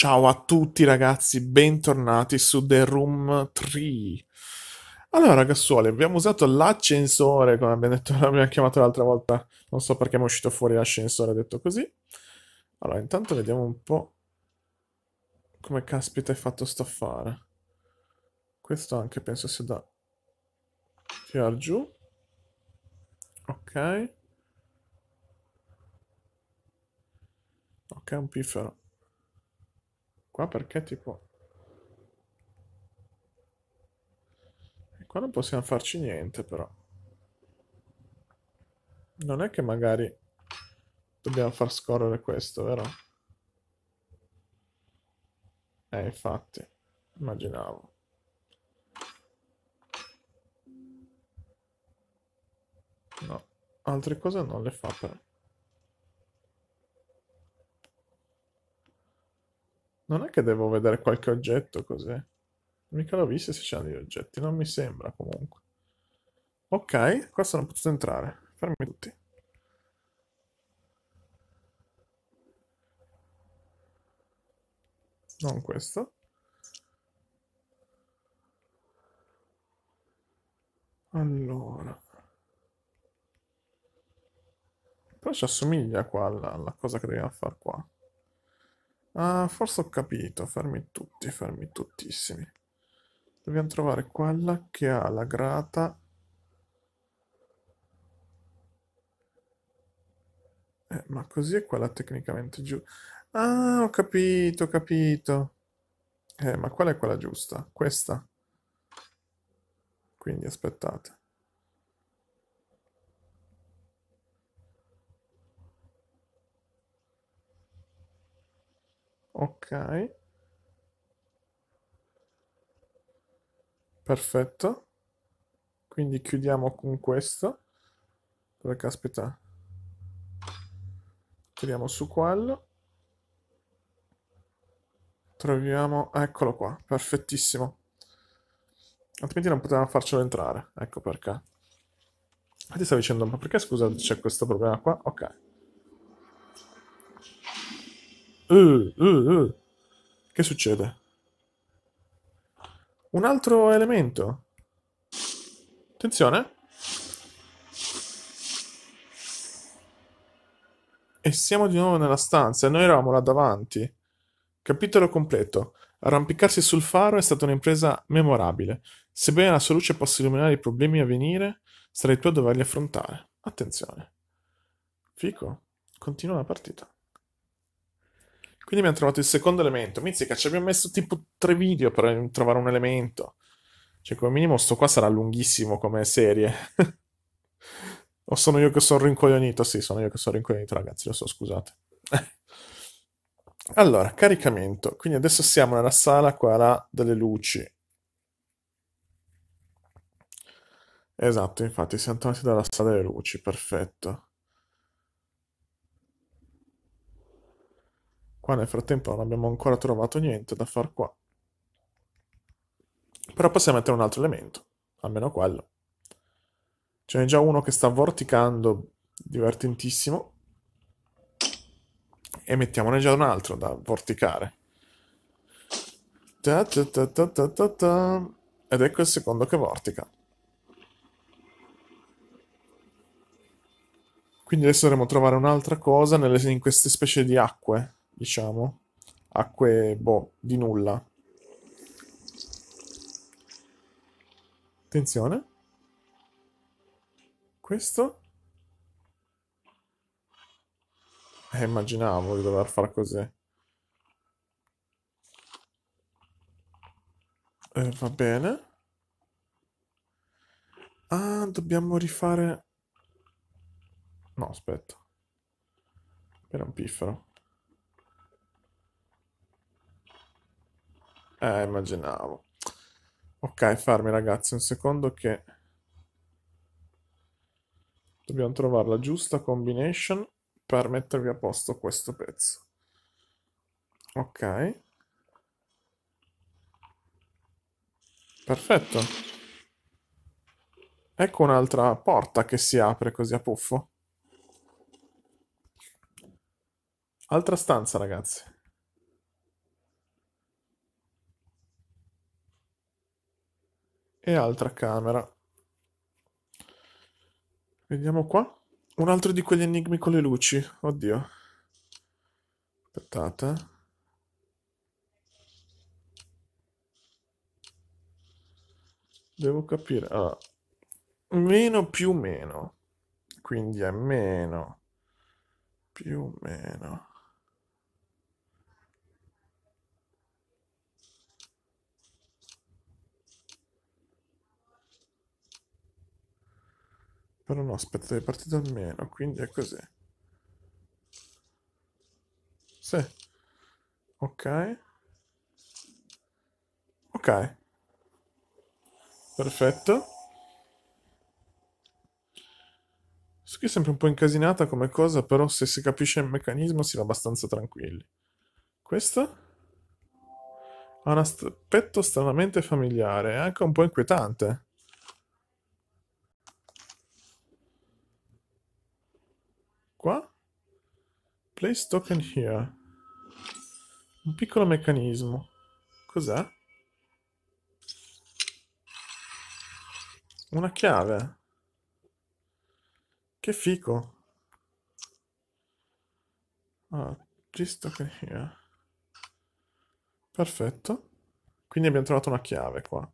Ciao a tutti ragazzi, bentornati su The Room 3. Allora ragazzuoli, abbiamo usato l'ascensore, come abbiamo, detto, l'abbiamo chiamato l'altra volta, non so perché mi è uscito fuori l'ascensore detto così. Allora, intanto vediamo un po' come caspita è fatto sto affare. Questo anche penso sia da tirar giù. Ok. Ok, un piffero. Qua perché tipo... qua non possiamo farci niente però. Non è che magari dobbiamo far scorrere questo, vero? Eh, infatti, immaginavo. No, altre cose non le fa però. Non è che devo vedere qualche oggetto così. Mica l'ho visto se c'erano gli oggetti, non mi sembra comunque. Ok, qua sono potuto entrare. Fermi tutti. Non questo. Allora. Però ci assomiglia qua alla, alla cosa che dobbiamo fare qua. Ah, forse ho capito. Fermi tutti, fermi tuttissimi. Dobbiamo trovare quella che ha la grata. Eh, ma così è quella tecnicamente giù. Ah, ho capito, ho capito. Eh, ma qual è quella giusta? Questa. Quindi aspettate. Ok. Perfetto. Quindi chiudiamo con questo. Perché aspetta. Tiriamo su quello. Troviamo... Eccolo qua. Perfettissimo. Altrimenti non potevamo farcelo entrare. Ecco perché. E ti stavo dicendo, ma perché scusa c'è questo problema qua? Ok. Uh, uh, uh. Che succede? Un altro elemento. Attenzione. E siamo di nuovo nella stanza, e noi eravamo là davanti. Capitolo completo. Arrampicarsi sul faro è stata un'impresa memorabile. Sebbene la sua luce possa illuminare i problemi a venire, sarai tu a doverli affrontare. Attenzione. Fico, continua la partita. Quindi abbiamo trovato il secondo elemento. Mizzica, ci abbiamo messo tipo tre video per trovare un elemento. Cioè, come minimo, sto qua sarà lunghissimo come serie. o sono io che sono rincoglionito? Sì, sono io che sono rincoglionito, ragazzi, lo so, scusate. allora, caricamento. Quindi adesso siamo nella sala qua là delle luci. Esatto, infatti, siamo tornati dalla sala delle luci, perfetto. Qua nel frattempo non abbiamo ancora trovato niente da far qua. Però possiamo mettere un altro elemento, almeno quello. Ce n'è già uno che sta vorticando, divertentissimo. E mettiamone già un altro da vorticare. Ta ta ta ta ta ta Ed ecco il secondo che vortica. Quindi adesso dovremo trovare un'altra cosa nelle, in queste specie di acque diciamo, acque, boh, di nulla. Attenzione. Questo. Eh, immaginavo di dover far così. Eh, va bene. Ah, dobbiamo rifare... No, aspetta. Era un piffero. Eh, immaginavo. Ok, fermi ragazzi, un secondo che... Dobbiamo trovare la giusta combination per mettervi a posto questo pezzo. Ok. Perfetto. Ecco un'altra porta che si apre così a puffo. Altra stanza, ragazzi. e altra camera. Vediamo qua. Un altro di quegli enigmi con le luci. Oddio. Aspettate. Devo capire. Allora, meno più meno. Quindi è meno più meno. Però no, aspetta, è partito almeno, quindi è così. Sì. Ok. Ok. Perfetto. Questo qui è sempre un po' incasinata come cosa, però se si capisce il meccanismo si va abbastanza tranquilli. Questa? Ha un aspetto stranamente familiare, e anche un po' inquietante. Qua? Place token here. Un piccolo meccanismo. Cos'è? Una chiave. Che fico. Ah, just token here. Perfetto. Quindi abbiamo trovato una chiave qua.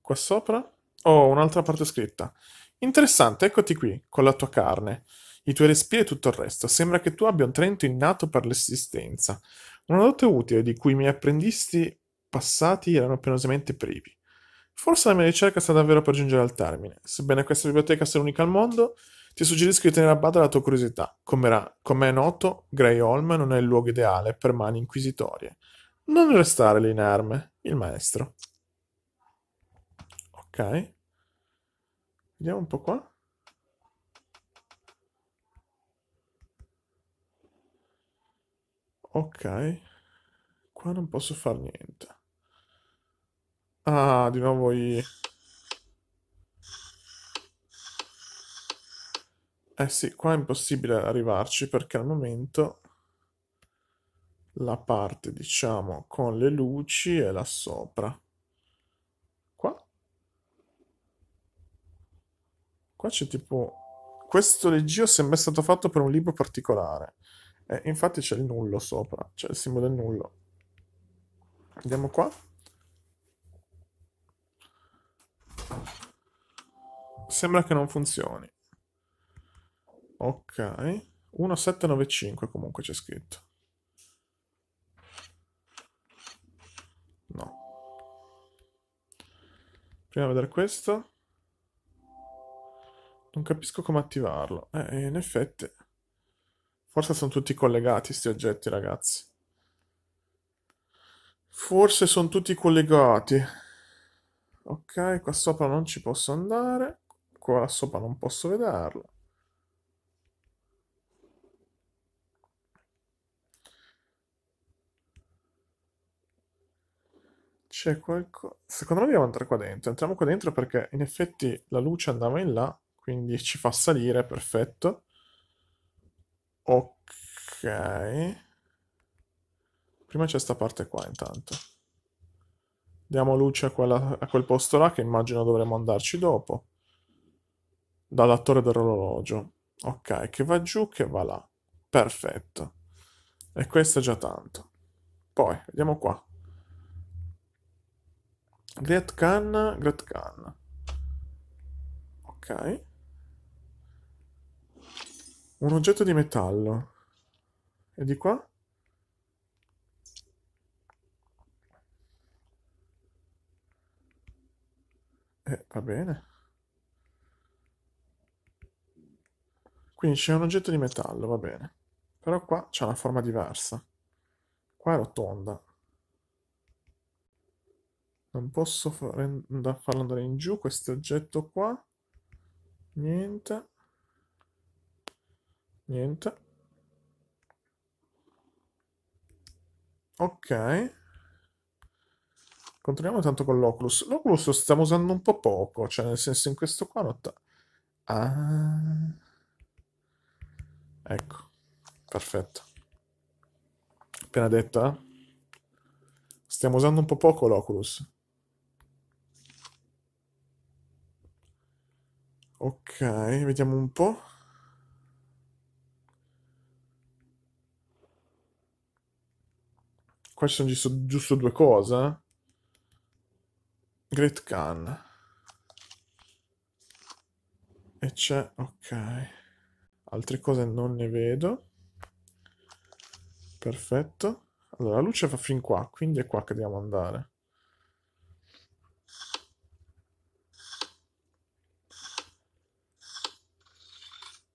Qua sopra? Oh, un'altra parte scritta. Interessante, eccoti qui, con la tua carne i tuoi respiri e tutto il resto. Sembra che tu abbia un talento innato per l'esistenza, una dote utile di cui i miei apprendisti passati erano penosamente privi. Forse la mia ricerca sta davvero per giungere al termine. Sebbene questa biblioteca sia l'unica al mondo, ti suggerisco di tenere a bada la tua curiosità. Come è noto, Grey Holm non è il luogo ideale per mani inquisitorie. Non restare lì inerme, il maestro. Ok. Vediamo un po' qua. Ok. Qua non posso far niente. Ah, di nuovo i... Eh sì, qua è impossibile arrivarci perché al momento la parte, diciamo, con le luci è là sopra. Qua? Qua c'è tipo... Questo leggio sembra stato fatto per un libro particolare. Eh, infatti c'è il nullo sopra, c'è il simbolo del nullo. Andiamo qua. Sembra che non funzioni. Ok. 1795 comunque c'è scritto. No. Prima di vedere questo. Non capisco come attivarlo. Eh, in effetti... Forse sono tutti collegati questi oggetti, ragazzi. Forse sono tutti collegati. Ok, qua sopra non ci posso andare. Qua sopra non posso vederlo. C'è qualcosa... Secondo me dobbiamo entrare qua dentro. Entriamo qua dentro perché in effetti la luce andava in là, quindi ci fa salire, perfetto. Ok. Prima c'è sta parte qua intanto. Diamo luce a, quella, a quel posto là che immagino dovremmo andarci dopo. Dalla torre dell'orologio. Ok, che va giù, che va là. Perfetto. E questo è già tanto. Poi, vediamo qua. Great can, Great Khan. Ok. Un oggetto di metallo. E di qua? Eh, va bene. Quindi c'è un oggetto di metallo, va bene. Però qua c'è una forma diversa. Qua è rotonda. Non posso farlo andare in giù questo oggetto qua. Niente. Niente. Ok. Controlliamo tanto con l'Oculus. L'Oculus lo stiamo usando un po' poco, cioè nel senso in questo qua notta... Ah. Ecco, perfetto. Appena detta? Eh. Stiamo usando un po' poco l'Oculus. Ok, vediamo un po'. Qua ci sono giusto, giusto due cose. Great Khan. E c'è... ok. Altre cose non ne vedo. Perfetto. Allora, la luce fa fin qua, quindi è qua che dobbiamo andare.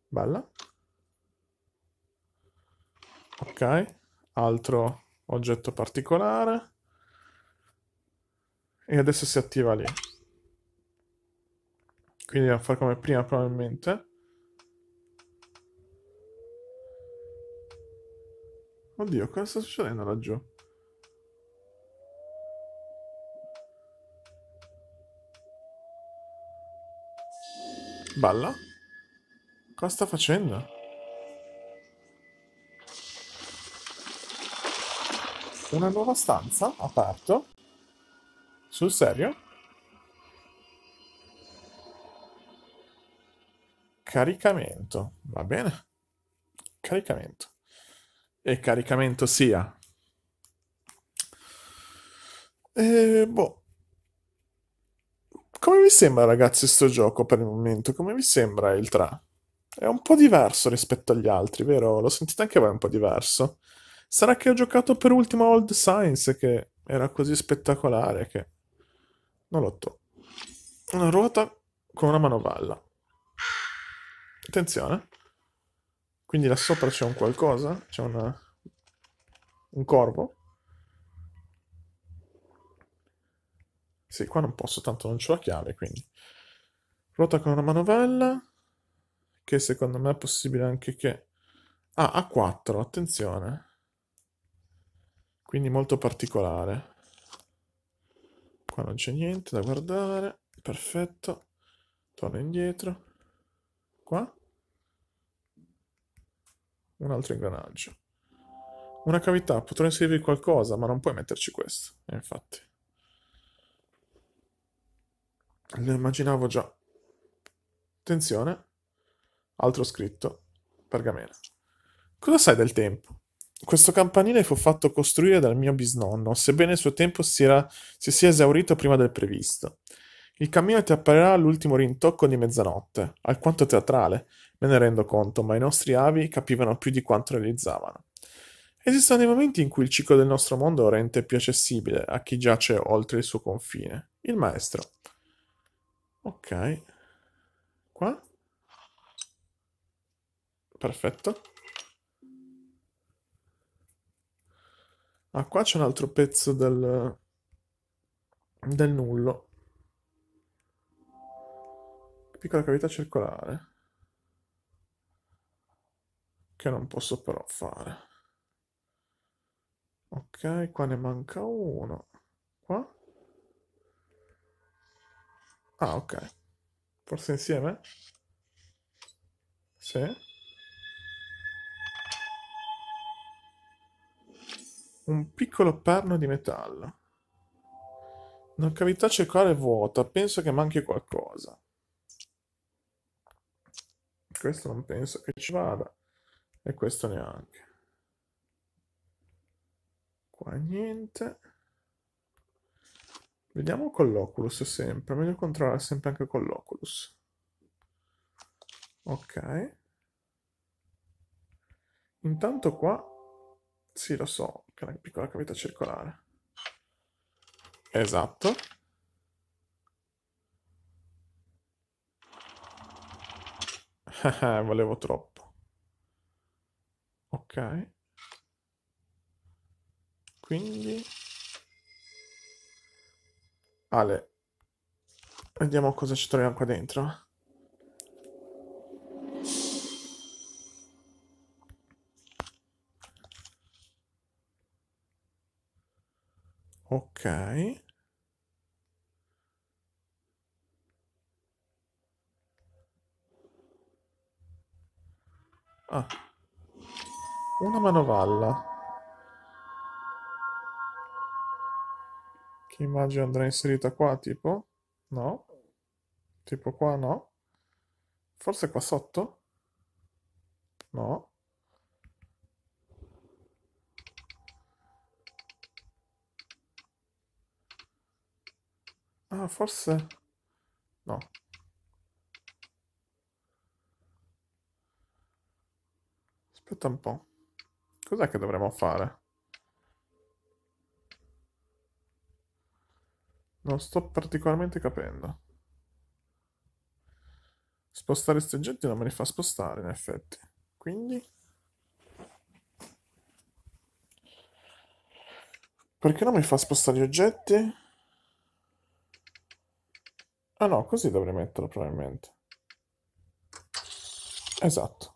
Bella. Ok. Altro oggetto particolare e adesso si attiva lì quindi dobbiamo fare come prima probabilmente oddio cosa sta succedendo laggiù balla cosa sta facendo Una nuova stanza, aperto. Sul serio? Caricamento, va bene. Caricamento. E caricamento sia. E, boh. Come vi sembra, ragazzi, sto gioco per il momento? Come vi sembra il 3? È un po' diverso rispetto agli altri, vero? Lo sentite anche voi un po' diverso? Sarà che ho giocato per ultima Old Science che era così spettacolare che... Non l'ho trovo. Una ruota con una manovalla. Attenzione. Quindi là sopra c'è un qualcosa, c'è una... un corvo. Sì, qua non posso, tanto non c'ho la chiave, quindi. Ruota con una manovella, che secondo me è possibile anche che... Ah, A4, attenzione. Quindi molto particolare. Qua non c'è niente da guardare. Perfetto. Torno indietro. Qua. Un altro ingranaggio. Una cavità. Potrò inserirvi qualcosa, ma non puoi metterci questo. E eh, infatti. Lo immaginavo già. Attenzione. Altro scritto. Pergamena. Cosa sai del tempo? Questo campanile fu fatto costruire dal mio bisnonno, sebbene il suo tempo si, era, si sia esaurito prima del previsto. Il cammino ti apparirà all'ultimo rintocco di mezzanotte, alquanto teatrale, me ne rendo conto, ma i nostri avi capivano più di quanto realizzavano. Esistono dei momenti in cui il ciclo del nostro mondo rende più accessibile a chi giace oltre il suo confine. Il maestro. Ok. Qua? Perfetto. Ah, qua c'è un altro pezzo del... del nullo. Piccola cavità circolare. Che non posso però fare. Ok, qua ne manca uno. Qua? Ah, ok. Forse insieme? Sì. un piccolo perno di metallo. Una cavità circolare vuota, penso che manchi qualcosa. Questo non penso che ci vada, e questo neanche. Qua niente. Vediamo con l'Oculus sempre, meglio controllare sempre anche con l'Oculus. Ok. Intanto qua, sì lo so, una piccola cavità circolare. Esatto. Volevo troppo. Ok. Quindi... Ale, vediamo cosa ci troviamo qua dentro. Ok. Ah. Una manovalla. Che immagino andrà inserita qua, tipo? No? Tipo qua, no? Forse qua sotto? No? Ah, forse... No. Aspetta un po'. Cos'è che dovremmo fare? Non sto particolarmente capendo. Spostare questi oggetti non me li fa spostare, in effetti. Quindi... Perché non mi fa spostare gli oggetti? Ah no, così dovrei metterlo probabilmente. Esatto.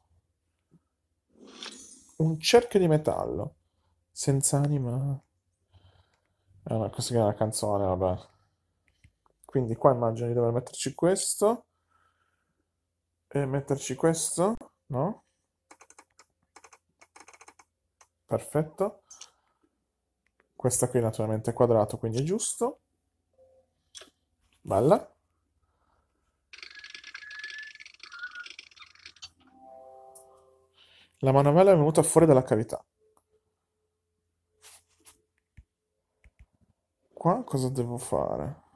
Un cerchio di metallo. Senza anima. Ah eh, no, che è una canzone, vabbè. Quindi qua immagino di dover metterci questo. E metterci questo, no? Perfetto. Questa qui naturalmente è quadrato, quindi è giusto. Bella. La manovella è venuta fuori dalla cavità. Qua cosa devo fare?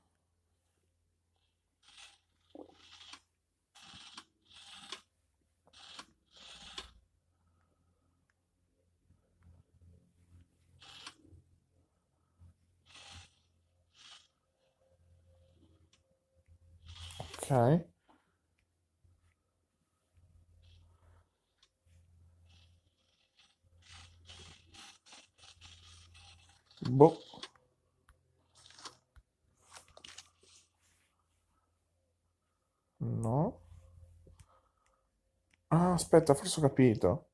aspetta, forse ho capito.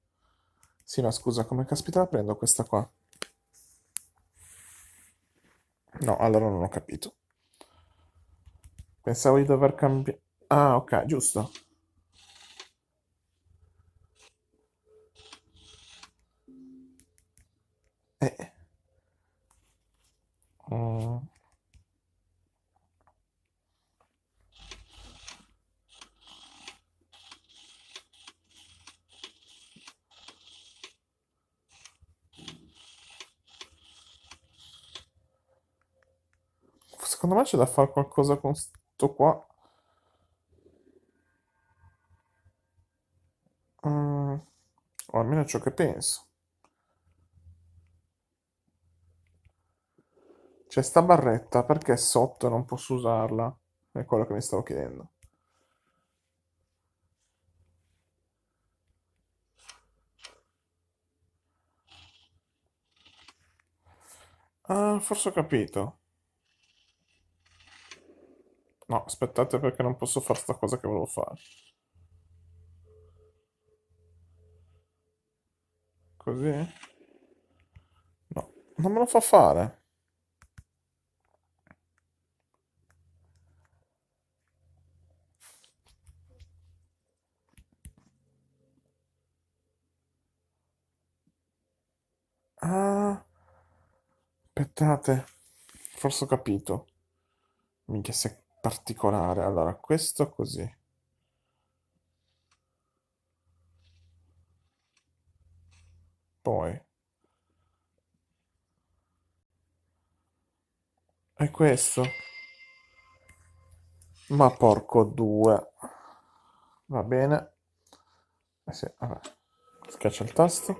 Sì, no, scusa, come caspita la prendo questa qua? No, allora non ho capito. Pensavo di dover cambiare... Ah, ok, giusto. Secondo me c'è da fare qualcosa con sto qua. Mm, o almeno ciò che penso. C'è sta barretta, perché sotto non posso usarla? È quello che mi stavo chiedendo. Ah, forse ho capito. No, aspettate perché non posso fare sta cosa che volevo fare. Così? No, non me lo fa fare. Ah, aspettate, forse ho capito. Minchia, se particolare. Allora, questo così. Poi. E questo? Ma porco due. Va bene. Eh sì, vabbè. Schiaccia il tasto.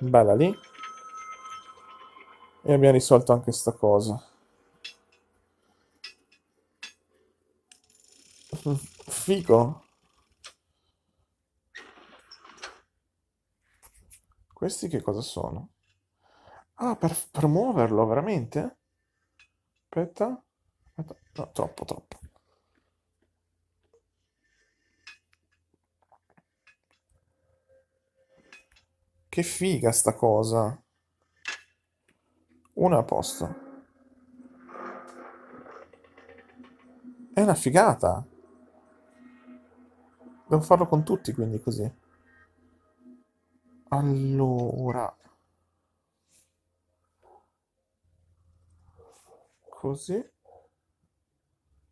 Bella lì. E abbiamo risolto anche sta cosa. Fico? Questi che cosa sono? Ah, per, per muoverlo, veramente? Aspetta. Aspetta. No, troppo, troppo. Che figa sta cosa. Una a posto. È una figata. Devo farlo con tutti, quindi così. Allora. Così.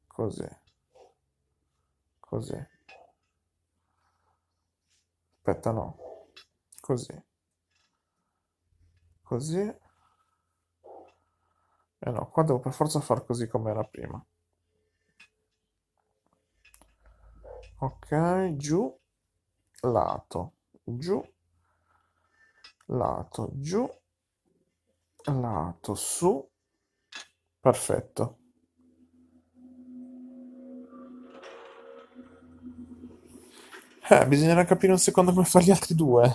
Così. Così. Aspetta, no. Così. Così. E eh no, qua devo per forza far così come era prima. ok giù lato giù lato giù lato su perfetto eh, bisognerà capire un secondo come fare gli altri due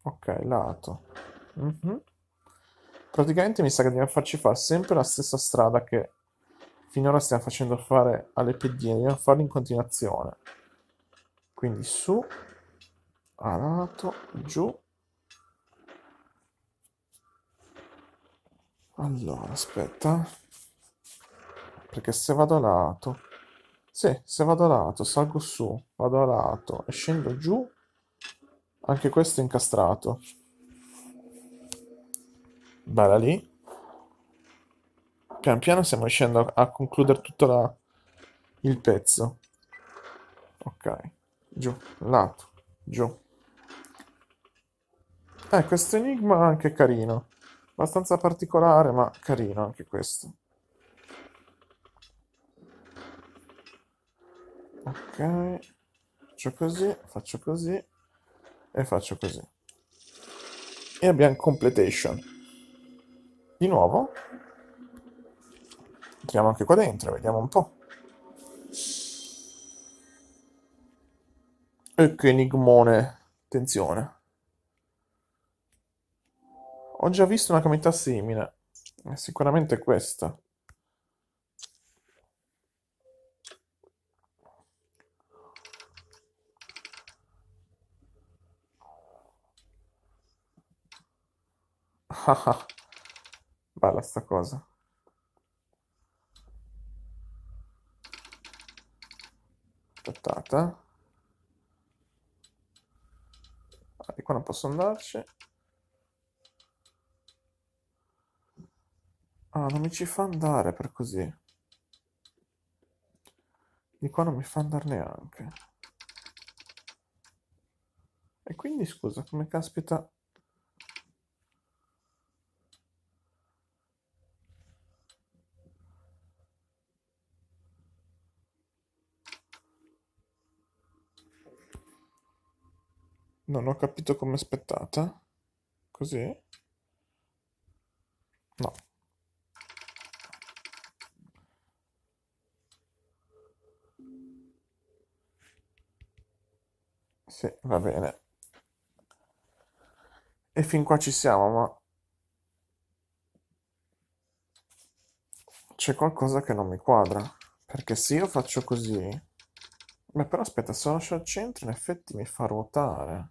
ok lato mm -hmm praticamente mi sa che dobbiamo farci fare sempre la stessa strada che finora stiamo facendo fare alle pedine, dobbiamo farla in continuazione. Quindi su, a lato, giù. Allora, aspetta. Perché se vado a lato... Sì, se vado a lato, salgo su, vado a lato e scendo giù, anche questo è incastrato va da lì. Pian piano stiamo riuscendo a concludere tutto la... il pezzo. Ok, giù, lato, giù. Eh, questo enigma è anche carino. Abbastanza particolare, ma carino anche questo. Ok. Faccio così, faccio così e faccio così. E abbiamo completation di nuovo. Entriamo anche qua dentro, vediamo un po'. E che enigmone, attenzione. Ho già visto una cavità simile, è sicuramente questa. Haha. Ah balla sta cosa. Attattata. Ah, di qua non posso andarci. Ah, non mi ci fa andare per così. Di qua non mi fa andare neanche. E quindi scusa, come caspita Non ho capito come aspettata. Così? No. Sì, va bene. E fin qua ci siamo, ma... C'è qualcosa che non mi quadra. Perché se io faccio così... Ma però aspetta, se lo lascio al centro in effetti mi fa ruotare.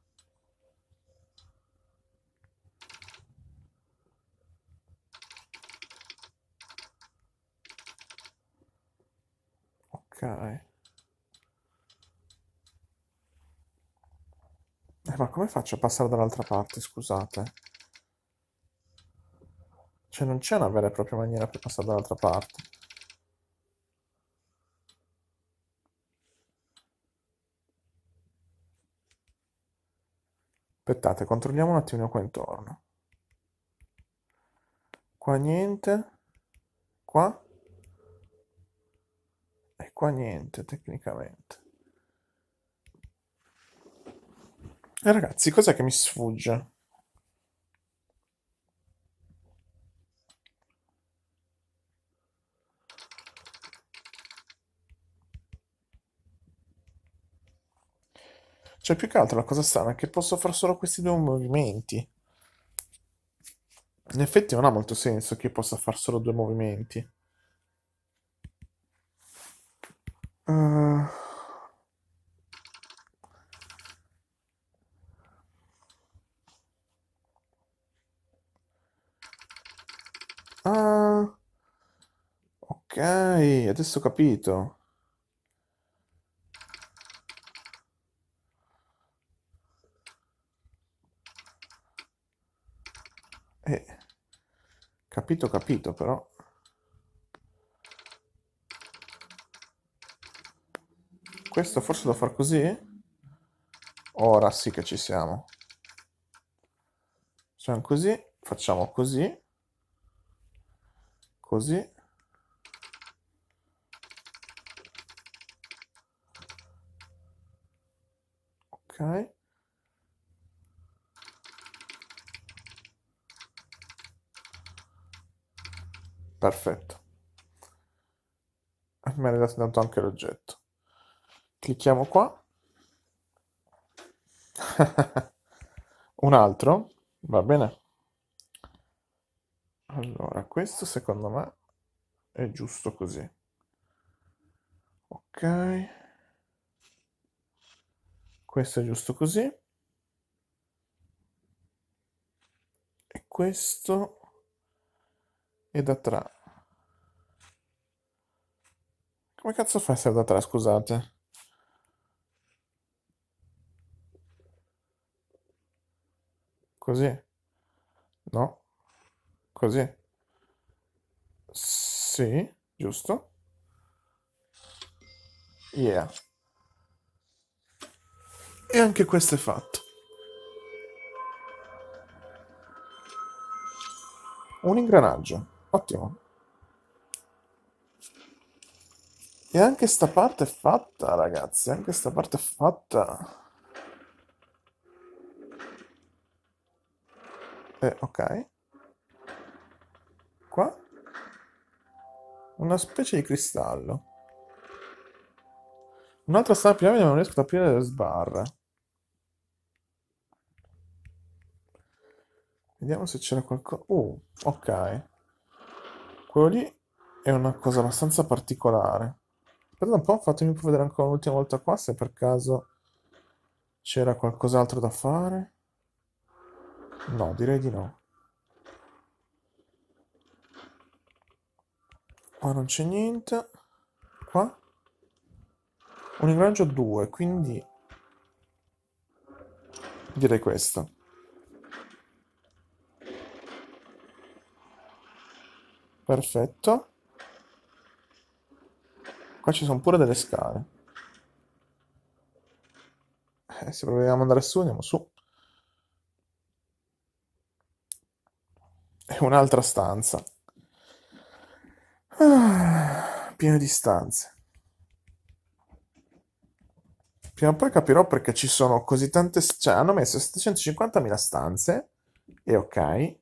Ok. Eh, ma come faccio a passare dall'altra parte, scusate? Cioè, non c'è una vera e propria maniera per passare dall'altra parte. Aspettate, controlliamo un attimino qua intorno. Qua niente. Qua? qua niente tecnicamente. E eh, ragazzi, cos'è che mi sfugge? Cioè, più che altro la cosa strana è che posso fare solo questi due movimenti. In effetti non ha molto senso che io possa fare solo due movimenti. Eh, ah, ok, adesso ho capito. Eh, capito, capito, però. Questo forse da far così? Ora sì che ci siamo. Facciamo così, facciamo così. Così. Ok. Perfetto. Mi ha ridato anche l'oggetto clicchiamo qua, un altro, va bene? Allora, questo secondo me è giusto così. Ok. Questo è giusto così. E questo è da tra. Come cazzo fa a essere da tra, scusate? così, no, così, sì, giusto, yeah. E anche questo è fatto. Un ingranaggio, ottimo. E anche sta parte è fatta, ragazzi, anche sta parte è fatta. eh, ok qua una specie di cristallo un'altra strana piramide ma non riesco ad aprire le sbarre vediamo se c'era qualcosa oh uh, ok quello lì è una cosa abbastanza particolare aspetta un po' fatemi vedere ancora un'ultima volta qua se per caso c'era qualcos'altro da fare No, direi di no. Qua non c'è niente. Qua? Un ingranaggio 2, quindi... Direi questo. Perfetto. Qua ci sono pure delle scale. Eh, se proviamo ad andare su, andiamo su. un'altra stanza. Ah, pieno di stanze. Prima o poi capirò perché ci sono così tante... Cioè, hanno messo 750.000 stanze, e ok.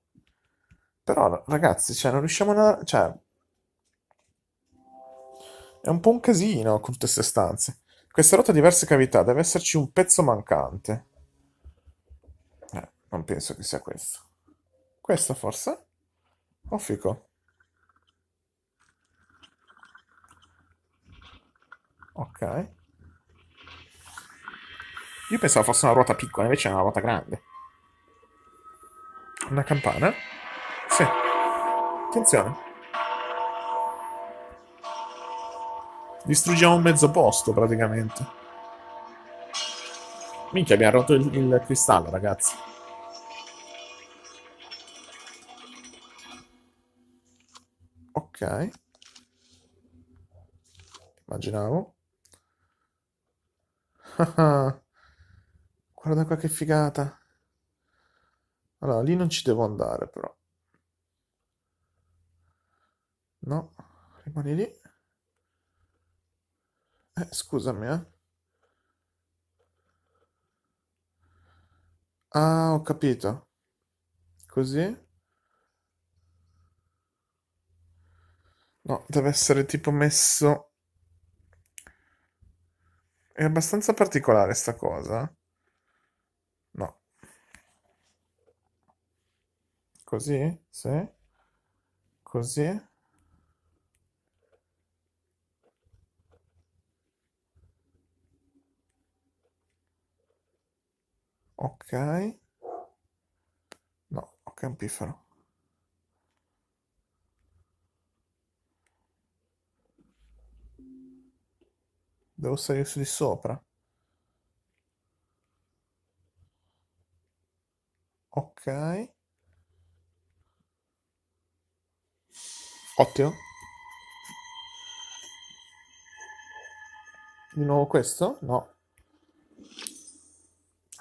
Però, ragazzi, cioè, non riusciamo a... Cioè, è un po' un casino con tutte queste stanze. Questa rotta ha diverse cavità, deve esserci un pezzo mancante. Eh, non penso che sia questo. Questo forse? Oh, fico. Ok. Io pensavo fosse una ruota piccola, invece è una ruota grande. Una campana? Sì. Attenzione. Distruggiamo un mezzo posto, praticamente. Minchia, abbiamo rotto il, il cristallo, ragazzi. ok immaginavo guarda qua che figata allora lì non ci devo andare però no rimani lì eh, scusami eh Ah, ho capito. Così? No, deve essere tipo messo... È abbastanza particolare sta cosa. No. Così? Sì. Così? Ok. No, ho campifero. Devo salire su di sopra. Ok. Ottimo. Di nuovo questo? No.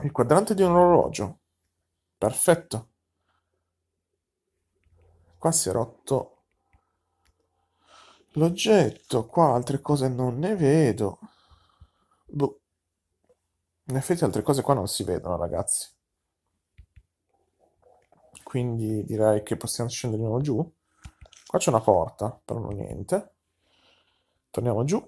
Il quadrante di un orologio. Perfetto. Qua si è rotto L'oggetto, qua altre cose non ne vedo. Boh. In effetti altre cose qua non si vedono, ragazzi. Quindi direi che possiamo scendere di nuovo giù. Qua c'è una porta, però non niente. Torniamo giù.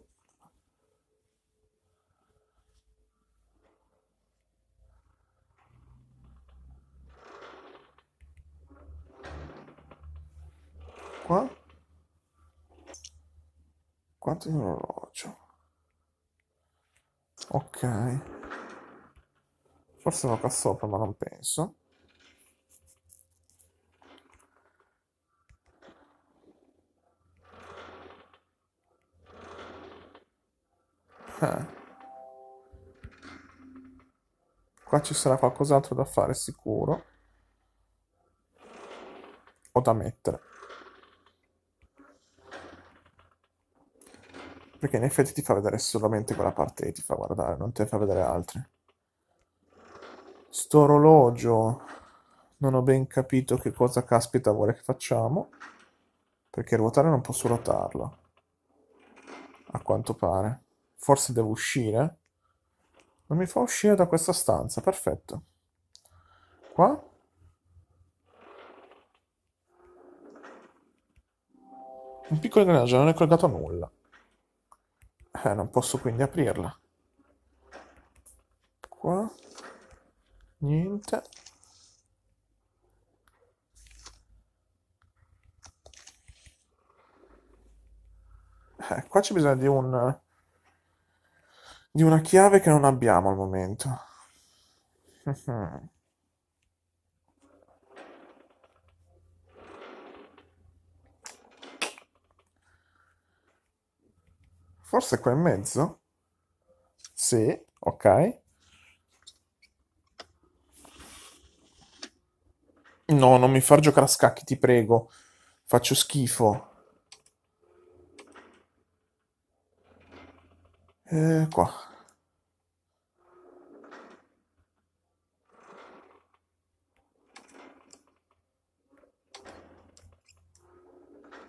Quanto di orologio? Ok. Forse lo qua sopra, ma non penso. Eh. Qua ci sarà qualcos'altro da fare sicuro. O da mettere. Perché in effetti ti fa vedere solamente quella parte che ti fa guardare, non te fa vedere altre. Sto orologio. Non ho ben capito che cosa caspita vuole che facciamo. Perché ruotare non posso ruotarlo. A quanto pare. Forse devo uscire. Non mi fa uscire da questa stanza, perfetto. Qua? Un piccolo drenaggio non è collegato a nulla. Eh, non posso quindi aprirla. Qua. Niente. Eh, qua c'è bisogno di un... di una chiave che non abbiamo al momento. Mhm. Forse qua in mezzo? Sì, ok. No, non mi far giocare a scacchi, ti prego. Faccio schifo. Eh, qua.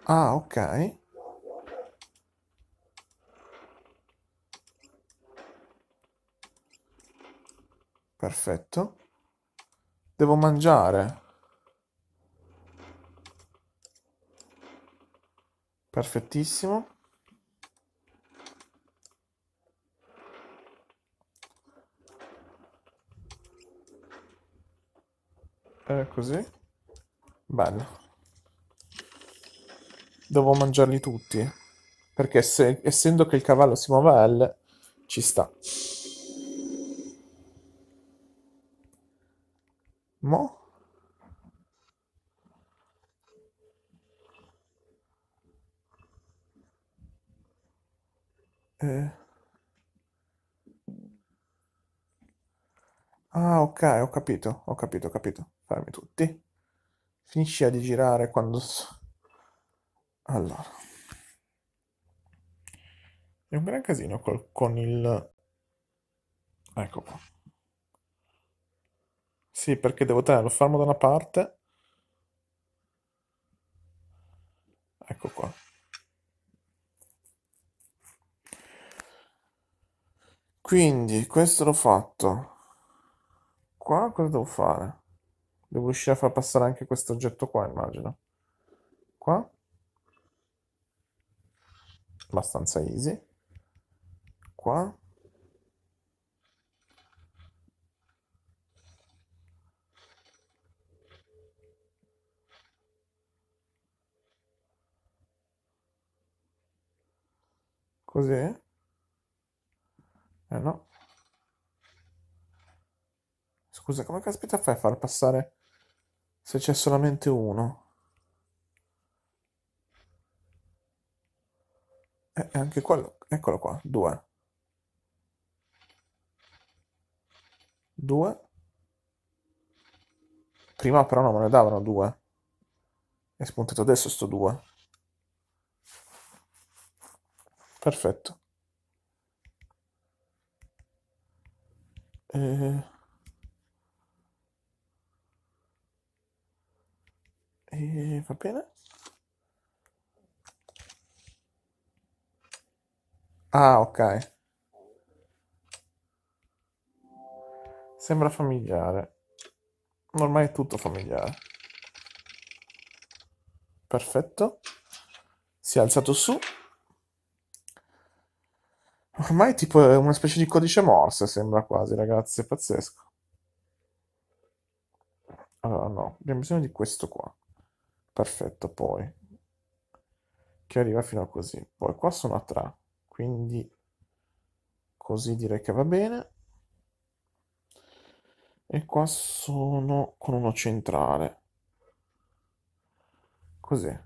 Ah, ok. Perfetto. Devo mangiare. Perfettissimo. Eh, così. Bello. Devo mangiarli tutti. Perché se, essendo che il cavallo si muove a L, ci sta. Eh. Ah, ok, ho capito, ho capito, ho capito. Fermi tutti. Finisci di girare quando... Allora. È un gran casino col, con il... Ecco qua. Sì, perché devo tenerlo fermo da una parte. Ecco qua. Quindi, questo l'ho fatto. Qua cosa devo fare? Devo riuscire a far passare anche questo oggetto qua, immagino. Qua. Abbastanza easy. Qua. Così. Eh no. Scusa, come caspita fai a far passare se c'è solamente uno? E eh, eh, anche quello, eccolo qua, due. Due. Prima però non me ne davano due. È spuntato adesso sto due. Perfetto. eh, eh, va bene ah ok sembra familiare ormai è tutto familiare perfetto si è alzato su Ormai è tipo una specie di codice morse, sembra quasi, ragazzi, è pazzesco. Allora, no, abbiamo bisogno di questo qua. Perfetto, poi. Che arriva fino a così. Poi qua sono a 3, quindi così direi che va bene. E qua sono con uno centrale. Così.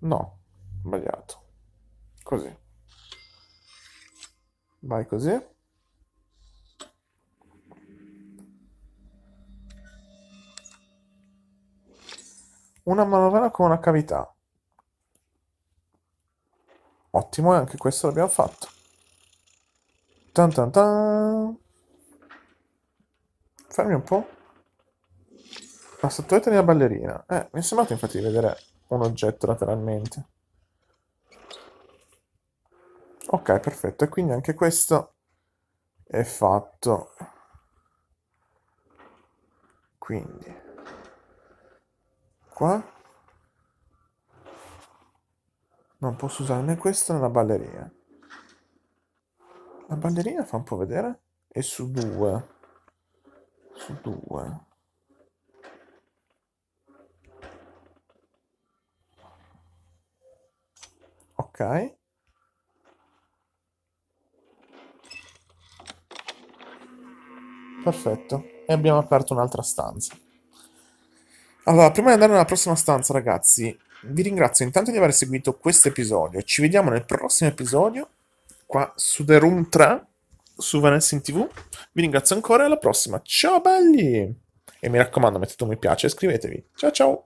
No, sbagliato. Così vai così una manovella con una cavità ottimo e anche questo l'abbiamo fatto tan tan tan fermi un po' la statuetta della ballerina eh, mi è sembrato infatti di vedere un oggetto lateralmente Ok, perfetto. E quindi anche questo è fatto. Quindi, qua non posso usare né questo né la ballerina. La ballerina fa un po' vedere. è su 2 Su 2 Ok. Perfetto. E abbiamo aperto un'altra stanza. Allora, prima di andare nella prossima stanza, ragazzi, vi ringrazio intanto di aver seguito questo episodio. Ci vediamo nel prossimo episodio, qua su The Room 3, su Vanessa in TV. Vi ringrazio ancora e alla prossima. Ciao belli! E mi raccomando, mettete un mi piace e iscrivetevi. Ciao ciao!